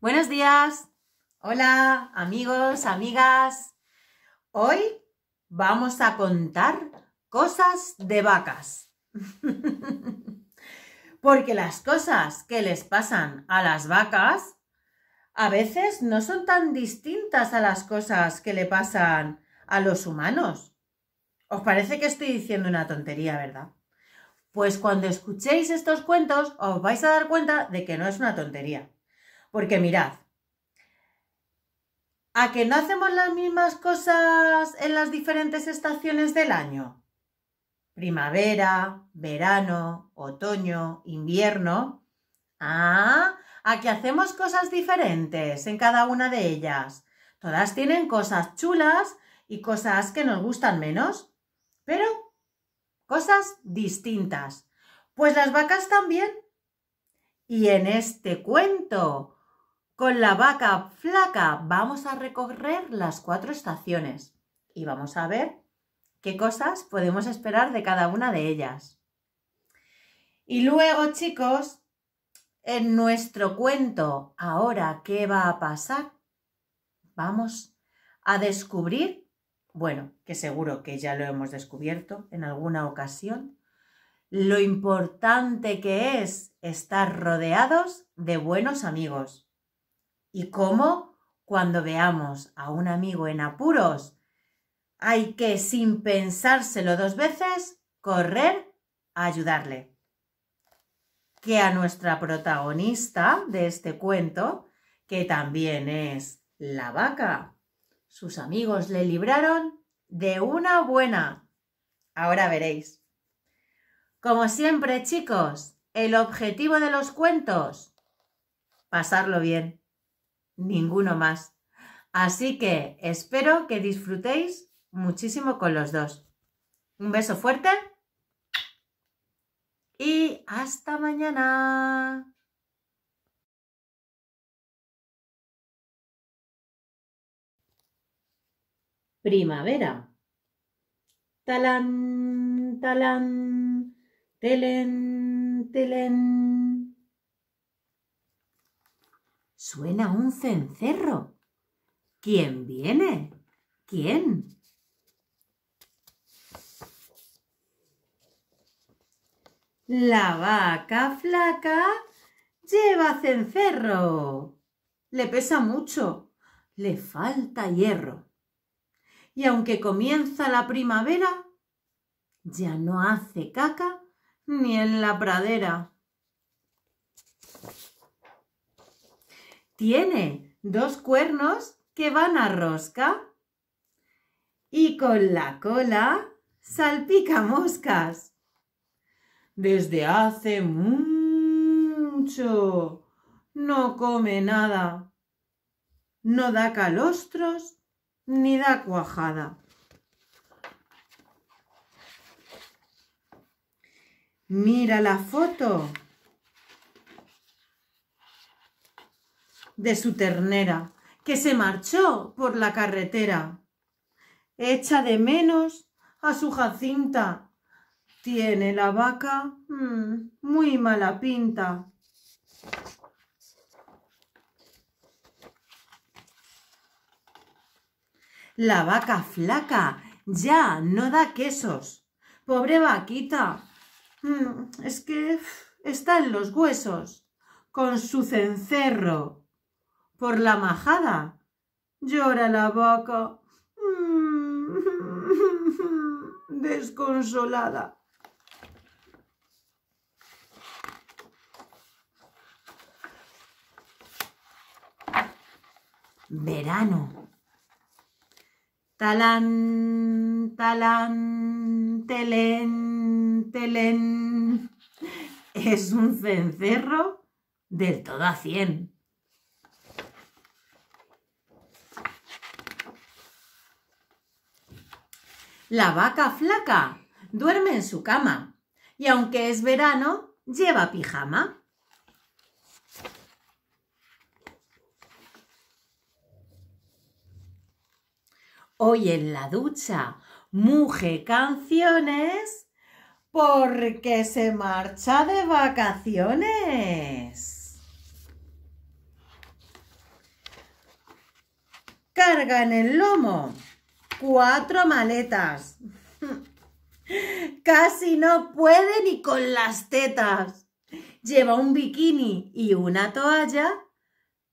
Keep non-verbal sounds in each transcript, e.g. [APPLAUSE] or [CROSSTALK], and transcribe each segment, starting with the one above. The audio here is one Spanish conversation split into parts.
Buenos días. Hola, amigos, amigas. Hoy vamos a contar cosas de vacas. [LAUGHS] Porque las cosas que les pasan a las vacas a veces no son tan distintas a las cosas que le pasan a los humanos. ¿Os parece que estoy diciendo una tontería, verdad? Pues cuando escuchéis estos cuentos os vais a dar cuenta de que no es una tontería. Porque mirad, ¿a que no hacemos las mismas cosas en las diferentes estaciones del año? Primavera, verano, otoño, invierno. Ah, a que hacemos cosas diferentes en cada una de ellas. Todas tienen cosas chulas y cosas que nos gustan menos, pero cosas distintas. Pues las vacas también. Y en este cuento con la vaca flaca vamos a recorrer las cuatro estaciones y vamos a ver qué cosas podemos esperar de cada una de ellas. Y luego, chicos, en nuestro cuento, ahora, ¿qué va a pasar? Vamos a descubrir, bueno, que seguro que ya lo hemos descubierto en alguna ocasión, lo importante que es estar rodeados de buenos amigos. ¿Y cómo? Cuando veamos a un amigo en apuros, hay que, sin pensárselo dos veces, correr a ayudarle. Que a nuestra protagonista de este cuento, que también es la vaca, sus amigos le libraron de una buena. Ahora veréis. Como siempre, chicos, el objetivo de los cuentos, pasarlo bien ninguno más. Así que espero que disfrutéis muchísimo con los dos. Un beso fuerte y hasta mañana. Primavera. Talán, talán, Suena un cencerro. ¿Quién viene? ¿Quién? La vaca flaca lleva cencerro. Le pesa mucho. Le falta hierro. Y aunque comienza la primavera, ya no hace caca ni en la pradera. tiene dos cuernos que van a rosca y con la cola salpica moscas. Desde hace mucho no come nada, no da calostros ni da cuajada. Mira la foto de su ternera, que se marchó por la carretera. Echa de menos a su Jacinta. Tiene la vaca mm, muy mala pinta. La vaca flaca ya no da quesos. Pobre vaquita. Mm, es que está en los huesos. Con su cencerro por la majada. Llora la boca, [LAUGHS] desconsolada. Verano. Talán, talán, telén, telén. Es un cencerro del todo a cien. La vaca flaca duerme en su cama y aunque es verano, lleva pijama. Hoy en la ducha muge canciones porque se marcha de vacaciones. Carga en el lomo cuatro maletas. Casi no puede ni con las tetas. Lleva un bikini y una toalla.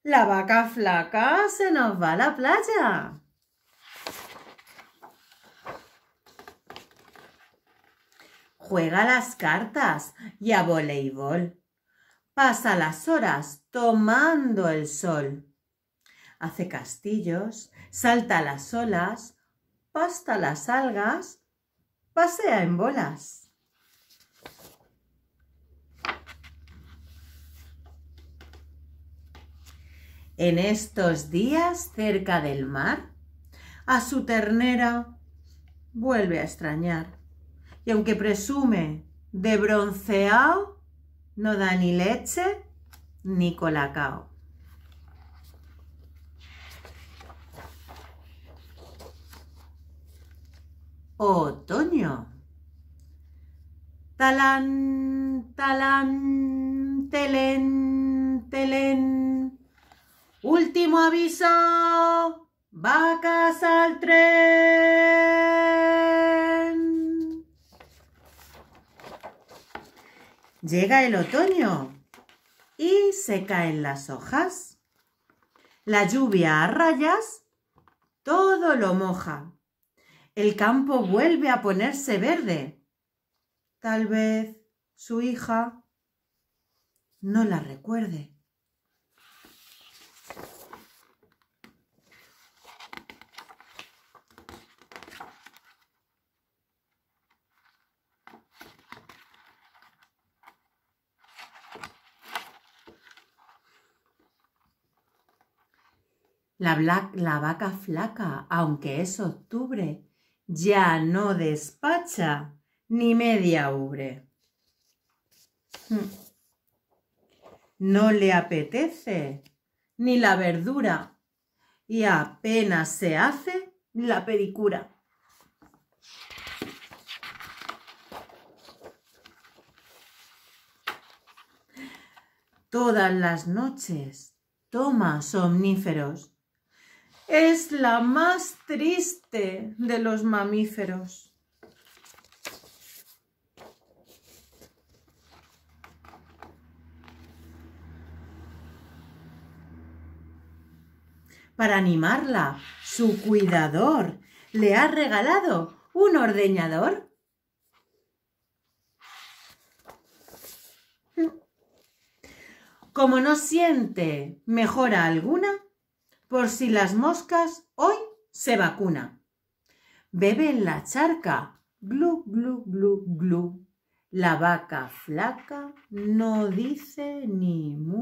La vaca flaca se nos va a la playa. Juega las cartas y a voleibol. Pasa las horas tomando el sol. Hace castillos, salta las olas, pasta las algas, pasea en bolas. En estos días cerca del mar, a su ternera vuelve a extrañar. Y aunque presume de bronceado, no da ni leche ni colacao. otoño. Talán, talán, telén, telén. Último aviso, vacas al tren. Llega el otoño y se caen las hojas. La lluvia a rayas todo lo moja. El campo vuelve a ponerse verde. Tal vez su hija no la recuerde. La, vaca flaca, aunque es octubre, ya no despacha ni media ubre. Hmm. No le apetece ni la verdura y apenas se hace la pedicura. Todas las noches toma somníferos es la más triste de los mamíferos. Para animarla, su cuidador le ha regalado un ordeñador. Como no siente mejora alguna, por si las moscas, hoy se vacuna. Bebe en la charca, glu, glu, glu, glu. La vaca flaca no dice ni mu.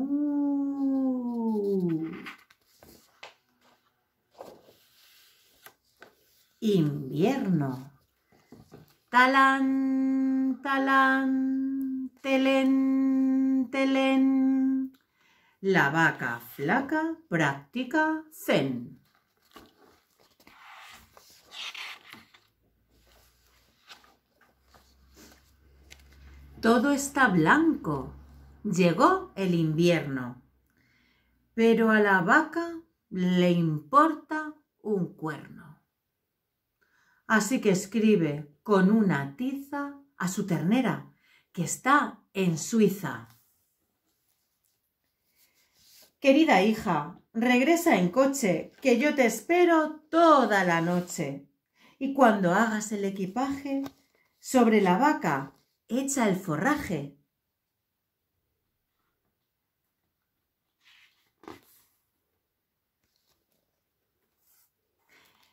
Invierno. Talán, talán, telén, telén. La vaca flaca practica zen. Todo está blanco. Llegó el invierno. Pero a la vaca le importa un cuerno. Así que escribe con una tiza a su ternera, que está en Suiza. Querida hija, regresa en coche, que yo te espero toda la noche. Y cuando hagas el equipaje, sobre la vaca echa el forraje.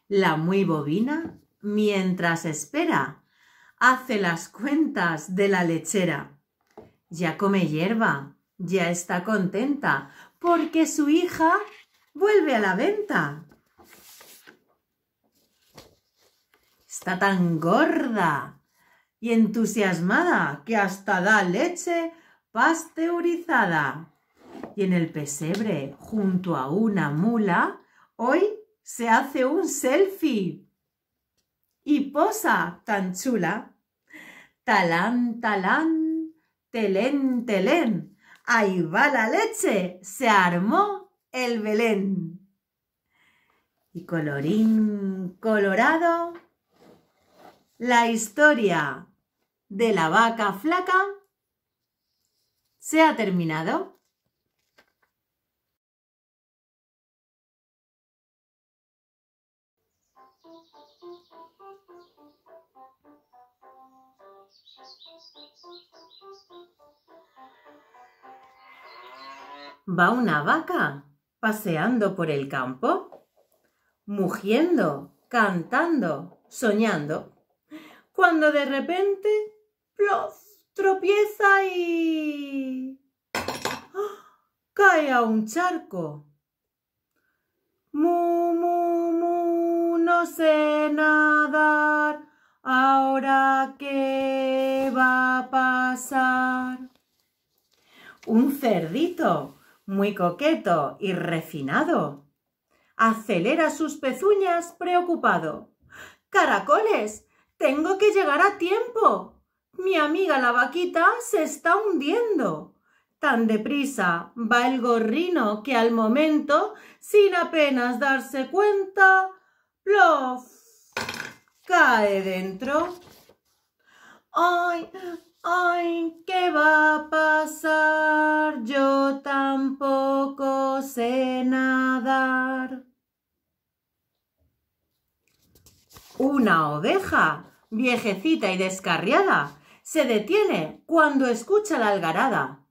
La muy bobina, mientras espera, hace las cuentas de la lechera. Ya come hierba, ya está contenta, porque su hija vuelve a la venta. Está tan gorda y entusiasmada que hasta da leche pasteurizada. Y en el pesebre, junto a una mula, hoy se hace un selfie. Y posa tan chula. Talán, talán, telén, telén. Ahí va la leche, se armó el Belén. Y colorín colorado, la historia de la vaca flaca se ha terminado. ¿Va una vaca paseando por el campo? Mugiendo, cantando, soñando. Cuando de repente, plof, tropieza y... ¡ah! Cae a un charco. Mu, mu, mu, no sé nadar. Ahora qué va a pasar. Un cerdito muy coqueto y refinado. Acelera sus pezuñas preocupado. ¡Caracoles! Tengo que llegar a tiempo. Mi amiga la vaquita se está hundiendo. Tan deprisa va el gorrino que al momento, sin apenas darse cuenta, ¡lo cae dentro. ¡Ay! ¡Ay! ¿Qué va a pasar? Poco sé nadar. Una oveja, viejecita y descarriada, se detiene cuando escucha la algarada.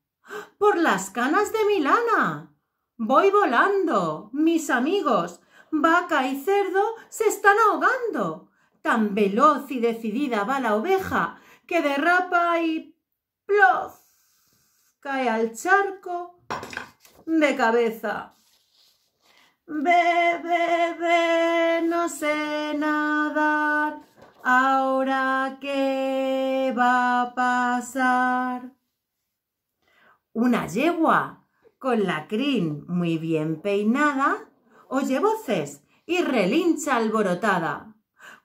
¡Por las canas de mi lana! Voy volando, mis amigos. Vaca y cerdo se están ahogando. Tan veloz y decidida va la oveja que derrapa y plof cae al charco de cabeza. Bebe, no sé nadar, ahora qué va a pasar. Una yegua con la crin muy bien peinada oye voces y relincha alborotada.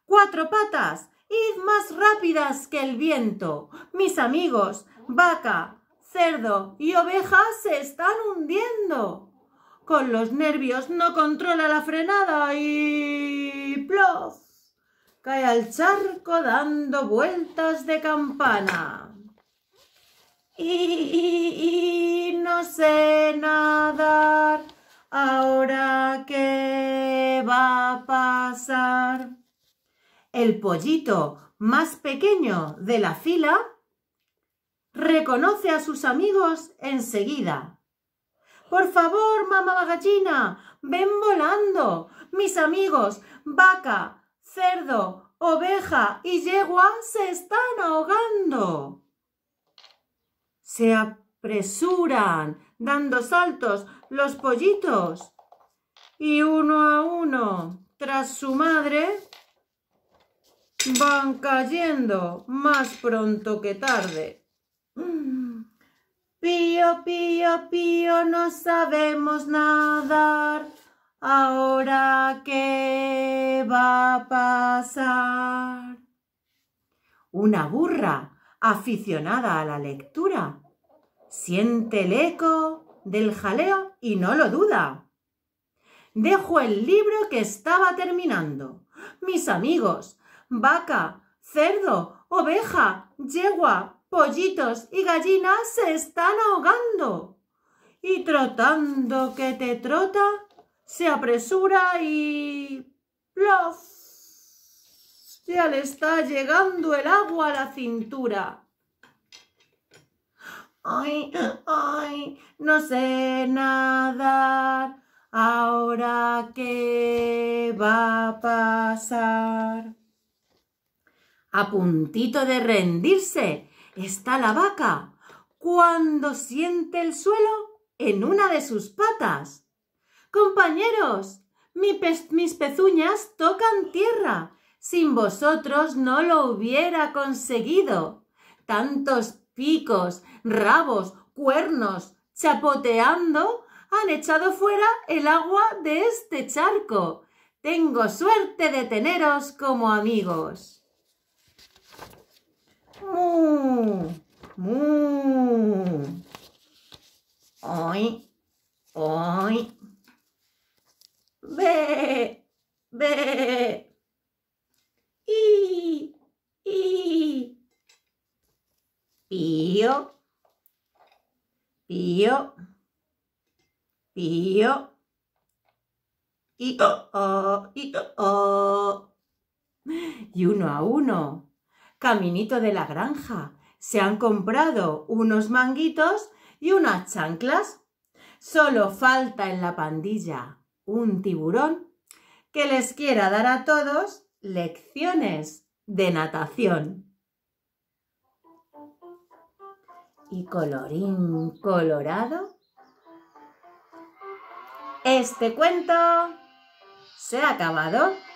Cuatro patas, id más rápidas que el viento. Mis amigos, vaca, cerdo y oveja se están hundiendo. Con los nervios no controla la frenada y... ¡Plof! Cae al charco dando vueltas de campana. Y, y no sé nadar, ahora qué va a pasar. El pollito más pequeño de la fila Reconoce a sus amigos enseguida. Por favor, mamá gallina, ven volando. Mis amigos, vaca, cerdo, oveja y yegua se están ahogando. Se apresuran, dando saltos, los pollitos. Y uno a uno, tras su madre, van cayendo más pronto que tarde. Pío, pío, pío, no sabemos nadar. Ahora, ¿qué va a pasar? Una burra, aficionada a la lectura, siente el eco del jaleo y no lo duda. Dejo el libro que estaba terminando. Mis amigos, vaca, cerdo, oveja, yegua, pollitos y gallinas se están ahogando. Y trotando que te trota, se apresura y... ¡Plof! Ya le está llegando el agua a la cintura. ¡Ay, ay! No sé nadar. ¿Ahora qué va a pasar? A puntito de rendirse, está la vaca cuando siente el suelo en una de sus patas. Compañeros, mis pezuñas tocan tierra. Sin vosotros no lo hubiera conseguido. Tantos picos, rabos, cuernos, chapoteando, han echado fuera el agua de este charco. Tengo suerte de teneros como amigos. Mu. Mu. oi, oi, Ve. Ve. I. I. Pío. Pío. Pío. i, o, o, i, y uno a uno caminito de la granja. Se han comprado unos manguitos y unas chanclas. Solo falta en la pandilla un tiburón que les quiera dar a todos lecciones de natación. Y colorín colorado, este cuento se ha acabado.